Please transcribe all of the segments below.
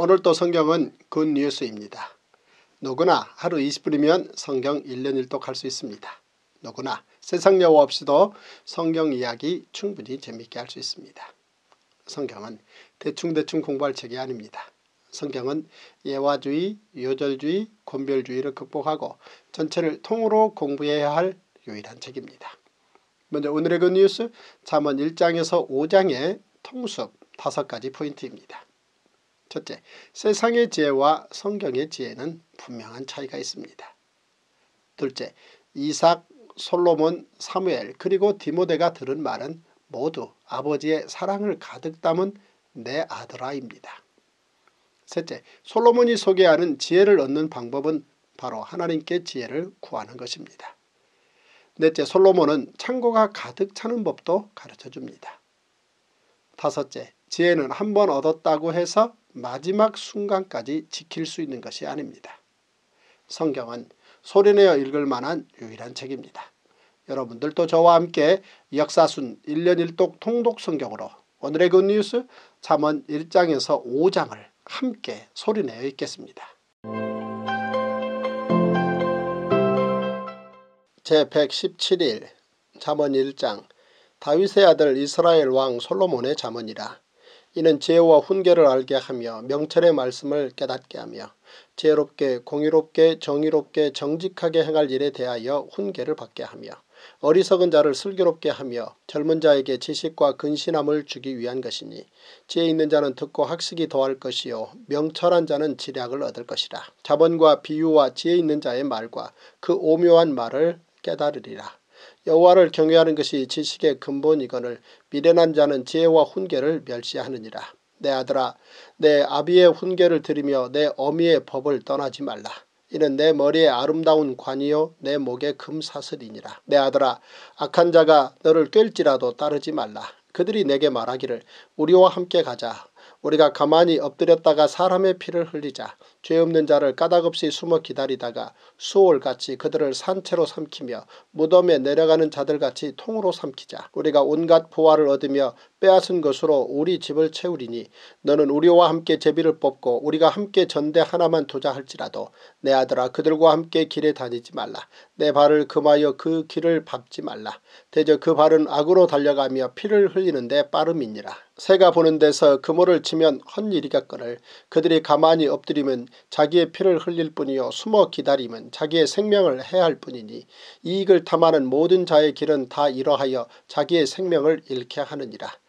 오늘도 성경은 굿뉴스입니다. 누구나 하루 20분이면 성경 1년 1독 할수 있습니다. 누구나 세상 여호 없이도 성경 이야기 충분히 재미있게 할 수 있습니다. 성경은 대충대충 공부할 책이 아닙니다. 성경은 예화주의, 요절주의, 곤별주의를 극복하고 전체를 통으로 공부해야 할 유일한 책입니다. 먼저 오늘의 그 뉴스 잠언 1장에서 5장의 통습 5가지 포인트입니다. 첫째, 세상의 지혜와 성경의 지혜는 분명한 차이가 있습니다. 둘째, 이삭, 솔로몬, 사무엘 그리고 디모데가 들은 말은 모두 아버지의 사랑을 가득 담은 내 아들아입니다. 셋째, 솔로몬이 소개하는 지혜를 얻는 방법은 바로 하나님께 지혜를 구하는 것입니다. 넷째, 솔로몬은 창고가 가득 차는 법도 가르쳐줍니다. 다섯째, 지혜는 한 번 얻었다고 해서 마지막 순간까지 지킬 수 있는 것이 아닙니다. 성경은 소리내어 읽을 만한 유일한 책입니다. 여러분들도 저와 함께 역사순 1년 1독 통독 성경으로 오늘의 굿뉴스 그 잠언 1장에서 5장을 함께 소리내어 읽겠습니다. 제117일 잠언 1장 다윗의 아들 이스라엘 왕 솔로몬의 잠언이라 이는 죄와 훈계를 알게 하며 명철의 말씀을 깨닫게 하며 지혜롭게 공의롭게 정의롭게 정직하게 행할 일에 대하여 훈계를 받게 하며 어리석은 자를 슬기롭게 하며 젊은 자에게 지식과 근신함을 주기 위한 것이니 지혜 있는 자는 듣고 학식이 더할 것이요 명철한 자는 지략을 얻을 것이라 자본과 비유와 지혜 있는 자의 말과 그 오묘한 말을 깨달으리라 여호와를 경외하는 것이 지식의 근본이거늘 미련한 자는 지혜와 훈계를 멸시하느니라. 내 아들아 내 아비의 훈계를 들으며 내 어미의 법을 떠나지 말라. 이는 내 머리에 아름다운 관이요 내 목에 금사슬이니라. 내 아들아 악한 자가 너를 꿰지라도 따르지 말라. 그들이 내게 말하기를 우리와 함께 가자. 우리가 가만히 엎드렸다가 사람의 피를 흘리자 죄 없는 자를 까닭없이 숨어 기다리다가 수월같이 그들을 산채로 삼키며 무덤에 내려가는 자들같이 통으로 삼키자 우리가 온갖 보화를 얻으며 빼앗은 것으로 우리 집을 채우리니 너는 우리와 함께 제비를 뽑고 우리가 함께 전대 하나만 투자할지라도내 아들아 그들과 함께 길에 다니지 말라. 내 발을 금하여 그 길을 밟지 말라. 대저 그 발은 악으로 달려가며 피를 흘리는데 빠름이니라. 새가 보는 데서 그모를 치면 헛일이가 꺼를 그들이 가만히 엎드리면 자기의 피를 흘릴 뿐이요 숨어 기다리면 자기의 생명을 해할 뿐이니 이익을 탐하는 모든 자의 길은 다 이러하여 자기의 생명을 잃게 하느니라.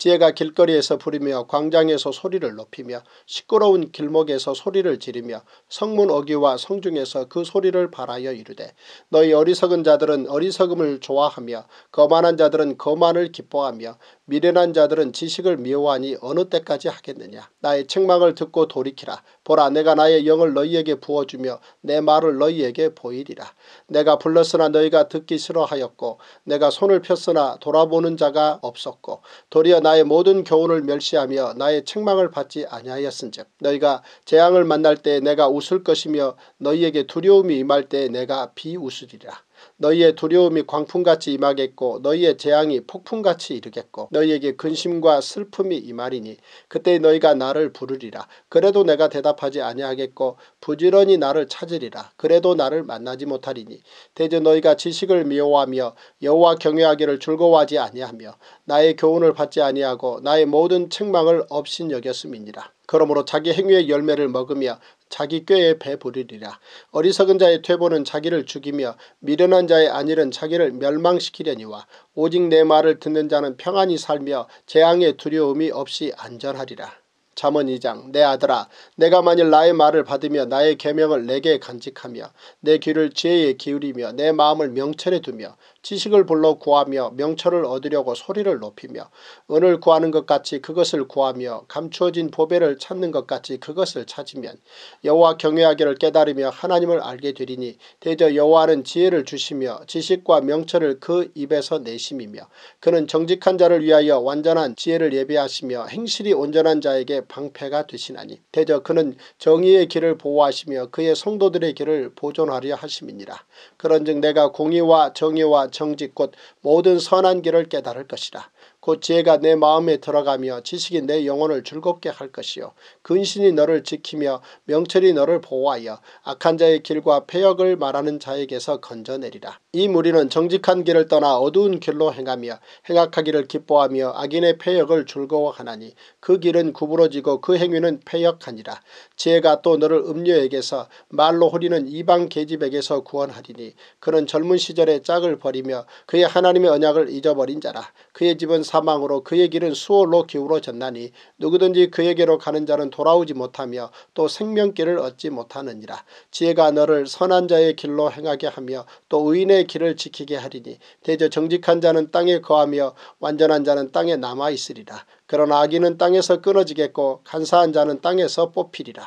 지혜가 길거리에서 부리며 광장에서 소리를 높이며 시끄러운 길목에서 소리를 지르며 성문 어귀와 성중에서 그 소리를 바라여 이르되 너희 어리석은 자들은 어리석음을 좋아하며 거만한 자들은 거만을 기뻐하며 미련한 자들은 지식을 미워하니 어느 때까지 하겠느냐 나의 책망을 듣고 돌이키라 보라 내가 나의 영을 너희에게 부어주며 내 말을 너희에게 보이리라 내가 불렀으나 너희가 듣기 싫어하였고 내가 손을 폈으나 돌아보는 자가 없었고 도리어 나 나의 모든 교훈을 멸시하며 나의 책망을 받지 아니하였은즉 너희가 재앙을 만날 때 내가 웃을 것이며 너희에게 두려움이 임할 때 내가 비웃으리라. 너희의 두려움이 광풍같이 임하겠고 너희의 재앙이 폭풍같이 이르겠고 너희에게 근심과 슬픔이 임하리니 그때 너희가 나를 부르리라 그래도 내가 대답하지 아니하겠고 부지런히 나를 찾으리라 그래도 나를 만나지 못하리니 대저 너희가 지식을 미워하며 여호와 경외하기를 즐거워하지 아니하며 나의 교훈을 받지 아니하고 나의 모든 책망을 업신여겼음이니라. 그러므로 자기 행위의 열매를 먹으며 자기 꾀에 배부리리라 어리석은 자의 퇴보는 자기를 죽이며 미련한 자의 안일은 자기를 멸망시키려니와 오직 내 말을 듣는 자는 평안히 살며 재앙의 두려움이 없이 안전하리라. 잠언 2장 내 아들아 내가 만일 나의 말을 받으며 나의 계명을 내게 간직하며 내 귀를 지혜에 기울이며 내 마음을 명철에 두며 지식을 불러 구하며 명철을 얻으려고 소리를 높이며 은을 구하는 것 같이 그것을 구하며 감추어진 보배를 찾는 것 같이 그것을 찾으면 여호와 경외하기를 깨달으며 하나님을 알게 되리니 대저 여호와는 지혜를 주시며 지식과 명철을 그 입에서 내심이며 그는 정직한 자를 위하여 완전한 지혜를 예배하시며 행실이 온전한 자에게 방패가 되시나니 대저 그는 정의의 길을 보호하시며 그의 성도들의 길을 보존하려 하심이니라. 그런즉 내가 공의와 정의와 정직곧 모든 선한 길을 깨달을 것이라. 곧 지혜가 내 마음에 들어가며 지식이 내 영혼을 즐겁게 할 것이요. 근신이 너를 지키며 명철이 너를 보호하여 악한 자의 길과 폐역을 말하는 자에게서 건져내리라. 이 무리는 정직한 길을 떠나 어두운 길로 행하며 행악하기를 기뻐하며 악인의 폐역을 즐거워하나니 그 길은 구부러지고 그 행위는 폐역하니라. 지혜가 또 너를 음녀에게서 말로 호리는 이방 계집에게서 구원하리니 그는 젊은 시절에 짝을 버리며 그의 하나님의 언약을 잊어버린 자라. 그의 집은 사망으로 그의 길은 수월로 기울어졌나니 누구든지 그에게로 가는 자는 돌아오지 못하며 또 생명길을 얻지 못하느니라. 지혜가 너를 선한 자의 길로 행하게 하며 또 의인의 길을 지키게 하리니 대저 정직한 자는 땅에 거하며 완전한 자는 땅에 남아있으리라. 그러나 악인은 땅에서 끊어지겠고 간사한 자는 땅에서 뽑히리라.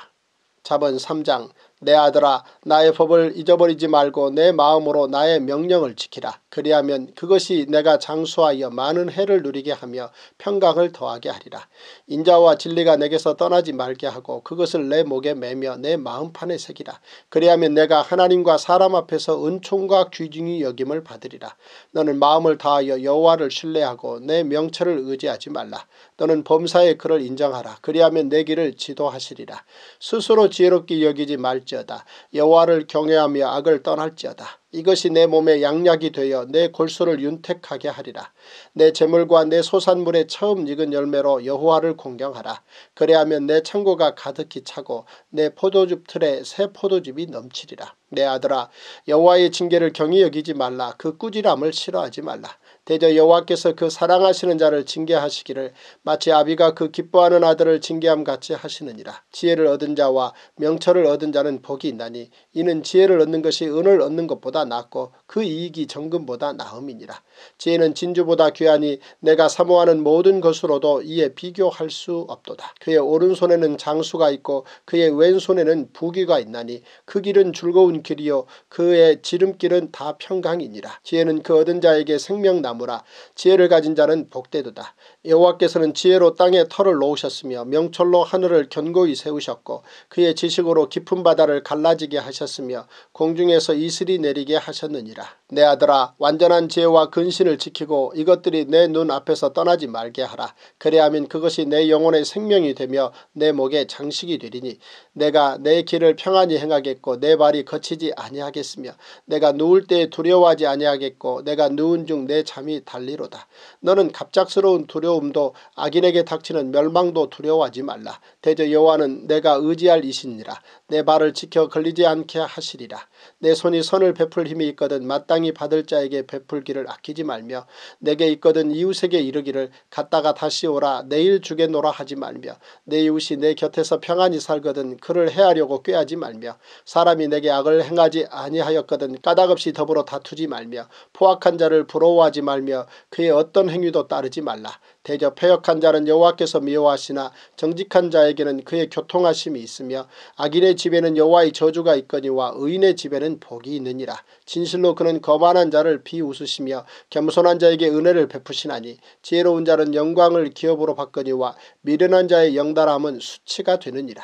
잡은 3장 내 아들아 나의 법을 잊어버리지 말고 내 마음으로 나의 명령을 지키라. 그리하면 그것이 내가 장수하여 많은 해를 누리게 하며 평강을 더하게 하리라. 인자와 진리가 내게서 떠나지 말게 하고 그것을 내 목에 매며 내 마음판에 새기라. 그리하면 내가 하나님과 사람 앞에서 은총과 귀중이 여김을 받으리라. 너는 마음을 다하여 여호와를 신뢰하고 내 명철을 의지하지 말라. 너는 범사의 그를 인정하라. 그리하면 내 길을 지도하시리라. 스스로 지혜롭게 여기지 말지 떠지어다 여호와를 경외하며 악을 떠날지어다 이것이 내 몸에 양약이 되어 내 골수를 윤택하게 하리라. 내 재물과 내 소산물의 처음 익은 열매로 여호와를 공경하라. 그래하면 내 창고가 가득히 차고 내 포도즙 틀에 새 포도즙이 넘치리라. 내 아들아 여호와의 징계를 경히 여기지 말라. 그 꾸지람을 싫어하지 말라. 대저 여호와께서 그 사랑하시는 자를 징계하시기를 마치 아비가 그 기뻐하는 아들을 징계함같이 하시느니라. 지혜를 얻은 자와 명철을 얻은 자는 복이 있나니 이는 지혜를 얻는 것이 은을 얻는 것보다 낫고 그 이익이 정금보다 나음이니라. 지혜는 진주보다 귀하니 내가 사모하는 모든 것으로도 이에 비교할 수 없도다. 그의 오른손에는 장수가 있고 그의 왼손에는 부귀가 있나니 그 길은 즐거운 길이요 그의 지름길은 다 평강이니라. 지혜는 그 얻은 자에게 생명나무라 지혜를 가진 자는 복되도다. 여호와께서는 지혜로 땅에 털을 놓으셨으며 명철로 하늘을 견고히 세우셨고 그의 지식으로 깊은 바다를 갈라지게 하셨으며 공중에서 이슬이 내리게 하셨느니라. 내 아들아 완전한 지혜와 근신을 지키고 이것들이 내 눈앞에서 떠나지 말게 하라. 그래야면 그것이 내 영혼의 생명이 되며 내 목에 장식이 되리니 내가 내 길을 평안히 행하겠고 내 발이 거치지 아니하겠으며 내가 누울 때에 두려워하지 아니하겠고 내가 누운 중 내 잠이 달리로다. 너는 갑작스러운 두려움 두려움도 악인에게 닥치는 멸망도 두려워하지 말라. 대저 여호와는 내가 의지할 이시이라내 발을 지켜 걸리지 않게 하시리라. 내 손이 선을 베풀 힘이 있거든 마땅히 받을 자에게 베풀기를 아끼지 말며 내게 있거든 이웃에게 이르기를 갔다가 다시 오라 내일 주게노라 하지 말며 내 이웃이 내 곁에서 평안히 살거든 그를 해하려고 꾀하지 말며 사람이 내게 악을 행하지 아니하였거든 까닭없이 더불어 다투지 말며 포악한 자를 부러워하지 말며 그의 어떤 행위도 따르지 말라. 대저 폐역한 자는 여호와께서 미워하시나 정직한 자에게는 그의 교통하심이 있으며 악인의 집에는 여호와의 저주가 있거니와 의인의 집에는 받는 복이 있느니라. 진실로 그는 거만한 자를 비웃으시며 겸손한 자에게 은혜를 베푸시나니 지혜로운 자는 영광을 기업으로 받거니와 미련한 자의 영달함은 수치가 되느니라.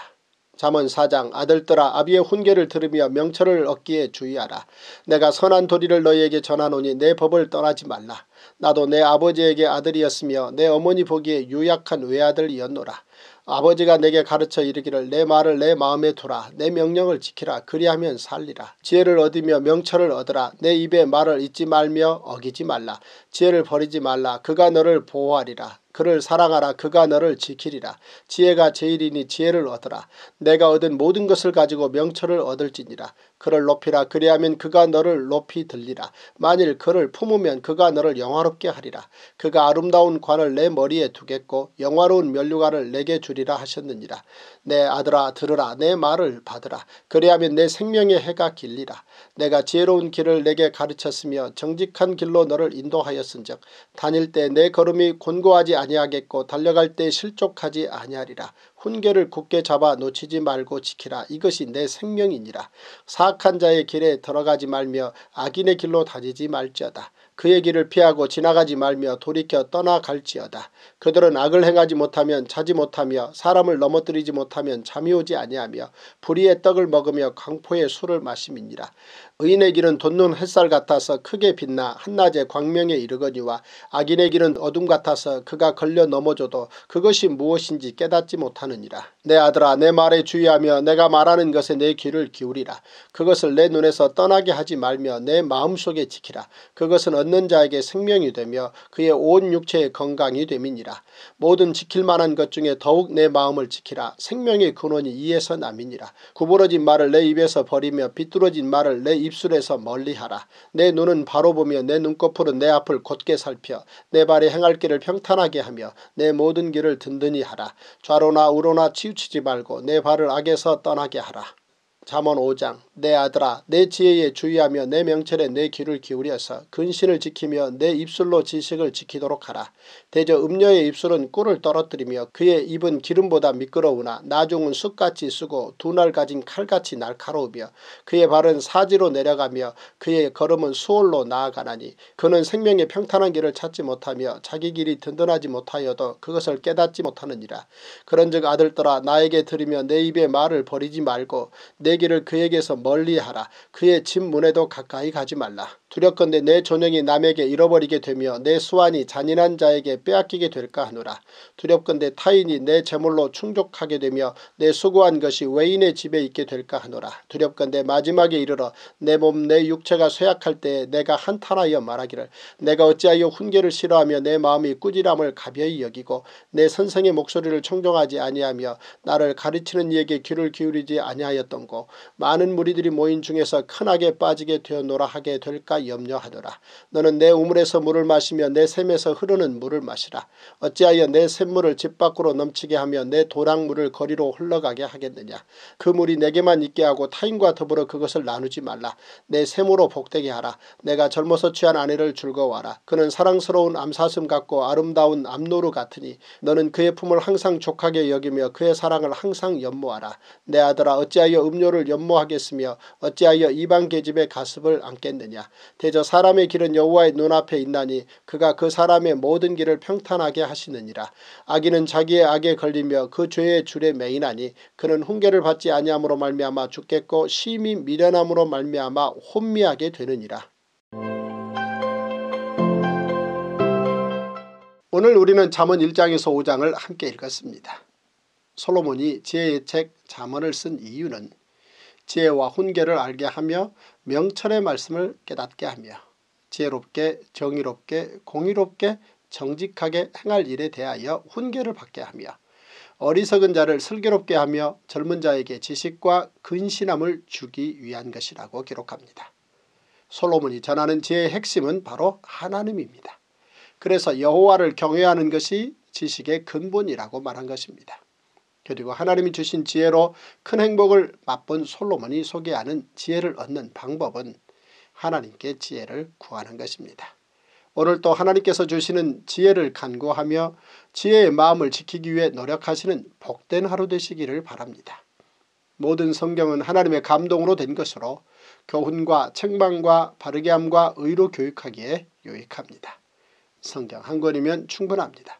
잠언 4장 아들들아 아비의 훈계를 들으며 명철을 얻기에 주의하라. 내가 선한 도리를 너희에게 전하노니 내 법을 떠나지 말라. 나도 내 아버지에게 아들이었으며 내 어머니 보기에 유약한 외아들이었노라. 아버지가 내게 가르쳐 이르기를 내 말을 내 마음에 두라 내 명령을 지키라 그리하면 살리라 지혜를 얻으며 명철을 얻으라 내입에 말을 잊지 말며 어기지 말라 지혜를 버리지 말라 그가 너를 보호하리라 그를 사랑하라 그가 너를 지키리라 지혜가 제일이니 지혜를 얻으라 내가 얻은 모든 것을 가지고 명철을 얻을지니라 그를 높이라 그리하면 그가 너를 높이 들리라 만일 그를 품으면 그가 너를 영화롭게 하리라 그가 아름다운 관을 내 머리에 두겠고 영화로운 면류관을 내게 주리라 하셨느니라 내 아들아 들으라 내 말을 받으라 그리하면 내 생명의 해가 길리라 내가 지혜로운 길을 내게 가르쳤으며 정직한 길로 너를 인도하였은즉 다닐 때 내 걸음이 곤고하지 아니하겠고 달려갈 때 실족하지 아니하리라. 훈계를 굳게 잡아 놓치지 말고 지키라. 이것이 내 생명이니라. 사악한 자의 길에 들어가지 말며 악인의 길로 다니지 말지어다. 그의 길을 피하고 지나가지 말며 돌이켜 떠나갈지어다. 그들은 악을 행하지 못하면 자지 못하며 사람을 넘어뜨리지 못하면 잠이 오지 아니하며 불의의 떡을 먹으며 강포의 술을 마심이니라. 의인의 길은 돋는 햇살 같아서 크게 빛나 한낮에 광명에 이르거니와 악인의 길은 어둠 같아서 그가 걸려 넘어져도 그것이 무엇인지 깨닫지 못하느니라. 내 아들아 내 말에 주의하며 내가 말하는 것에 내 귀를 기울이라. 그것을 내 눈에서 떠나게 하지 말며 내 마음속에 지키라. 그것은 얻는 자에게 생명이 되며 그의 온 육체의 건강이 됨이니라. 아니라 모든 지킬 만한 것 중에 더욱 내 마음을 지키라 생명의 근원이 이에서 남이니라 구부러진 말을 내 입에서 버리며 비뚤어진 말을 내 입술에서 멀리하라 내 눈은 바로 보며 내 눈꺼풀은 내 앞을 곧게 살펴 내 발의 행할 길을 평탄하게 하며 내 모든 길을 든든히 하라 좌로나 우로나 치우치지 말고 내 발을 악에서 떠나게 하라 잠언 5장 내 아들아 내 지혜에 주의하며 내 명철에 내 귀를 기울여서 근신을 지키며 내 입술로 지식을 지키도록 하라. 대저 음녀의 입술은 꿀을 떨어뜨리며 그의 입은 기름보다 미끄러우나 나중은 숯같이 쓰고 두날 가진 칼같이 날카로우며 그의 발은 사지로 내려가며 그의 걸음은 수월로 나아가나니 그는 생명의 평탄한 길을 찾지 못하며 자기 길이 든든하지 못하여도 그것을 깨닫지 못하느니라. 그런즉 아들들아 나에게 들으며 내 입의 말을 버리지 말고 내 세계를 그에게서 멀리하라. 그의 집 문에도 가까이 가지 말라. 두렵건대 내 존영이 남에게 잃어버리게 되며 내 수완이 잔인한 자에게 빼앗기게 될까 하노라. 두렵건대 타인이 내 재물로 충족하게 되며 내 수고한 것이 외인의 집에 있게 될까 하노라. 두렵건대 마지막에 이르러 내 몸 내 육체가 쇠약할 때에 내가 한탄하여 말하기를 내가 어찌하여 훈계를 싫어하며 내 마음이 꾸지람을 가벼이 여기고 내 선생의 목소리를 청정하지 아니하며 나를 가르치는 이에게 귀를 기울이지 아니하였던고 많은 무리들이 모인 중에서 큰하게 빠지게 되었노라 하게 될까 염려하더라 너는 내 우물에서 물을 마시며 내 샘에서 흐르는 물을 마시라. 어찌하여 내 샘물을 집 밖으로 넘치게 하며 내 도랑물을 거리로 흘러가게 하겠느냐. 그 물이 내게만 있게 하고 타인과 더불어 그것을 나누지 말라. 내 샘으로 복되게 하라. 내가 젊어서 취한 아내를 즐거워하라. 그는 사랑스러운 암사슴 같고 아름다운 암노루 같으니 너는 그의 품을 항상 족하게 여기며 그의 사랑을 항상 연모하라. 내 아들아 어찌하여 음료를 연모하겠으며 어찌하여 이방 계집의 가습을 안겠느냐. 대저 사람의 길은 여호와의 눈앞에 있나니 그가 그 사람의 모든 길을 평탄하게 하시느니라. 악인은 자기의 악에 걸리며 그 죄의 줄에 매이나니 그는 훈계를 받지 아니함으로 말미암아 죽겠고 심히 미련함으로 말미암아 혼미하게 되느니라. 오늘 우리는 잠언 1장에서 5장을 함께 읽었습니다. 솔로몬이 지혜의 책 잠언을 쓴 이유는 지혜와 훈계를 알게 하며 명철의 말씀을 깨닫게 하며 지혜롭게 정의롭게 공의롭게 정직하게 행할 일에 대하여 훈계를 받게 하며 어리석은 자를 슬기롭게 하며 젊은 자에게 지식과 근신함을 주기 위한 것이라고 기록합니다. 솔로몬이 전하는 지혜의 핵심은 바로 하나님입니다. 그래서 여호와를 경외하는 것이 지식의 근본이라고 말한 것입니다. 그리고 하나님이 주신 지혜로 큰 행복을 맛본 솔로몬이 소개하는 지혜를 얻는 방법은 하나님께 지혜를 구하는 것입니다. 오늘 또 하나님께서 주시는 지혜를 간구하며 지혜의 마음을 지키기 위해 노력하시는 복된 하루 되시기를 바랍니다. 모든 성경은 하나님의 감동으로 된 것으로 교훈과 책망과 바르게함과 의로 교육하기에 유익합니다. 성경 한 권이면 충분합니다.